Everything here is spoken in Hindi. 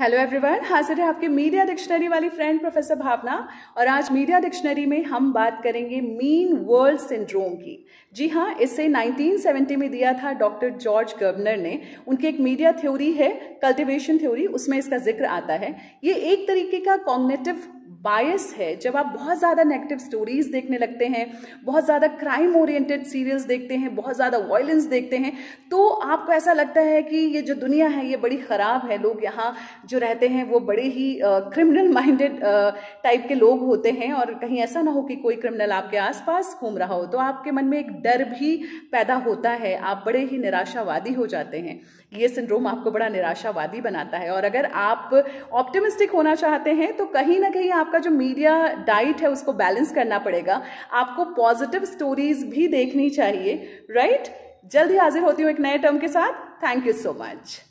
हेलो एवरीवन हाजिर है आपके मीडिया डिक्शनरी वाली फ्रेंड प्रोफेसर भावना और आज मीडिया डिक्शनरी में हम बात करेंगे मीन वर्ल्ड सिंड्रोम की जी हाँ इसे 1970 में दिया था डॉक्टर जॉर्ज गर्बनर ने उनकी एक मीडिया थ्योरी है कल्टिवेशन थ्योरी उसमें इसका जिक्र आता है ये एक तरीके का कॉग्नेटिव बायस है जब आप बहुत ज़्यादा नेगेटिव स्टोरीज देखने लगते हैं बहुत ज़्यादा क्राइम ओरिएंटेड सीरियल्स देखते हैं बहुत ज़्यादा वॉयलेंस देखते हैं तो आपको ऐसा लगता है कि ये जो दुनिया है ये बड़ी ख़राब है लोग यहाँ जो रहते हैं वो बड़े ही क्रिमिनल माइंडेड टाइप के लोग होते हैं और कहीं ऐसा ना हो कि कोई क्रिमिनल आपके आसपास घूम रहा हो तो आपके मन में एक डर भी पैदा होता है आप बड़े ही निराशावादी हो जाते हैं ये सिंड्रोम आपको बड़ा निराशावादी बनाता है और अगर आप ऑप्टिमिस्टिक होना चाहते हैं तो कहीं ना कहीं आप आपका जो मीडिया डाइट है उसको बैलेंस करना पड़ेगा आपको पॉजिटिव स्टोरीज भी देखनी चाहिए राइट right? ही हाजिर होती हूँ एक नए टर्म के साथ थैंक यू सो मच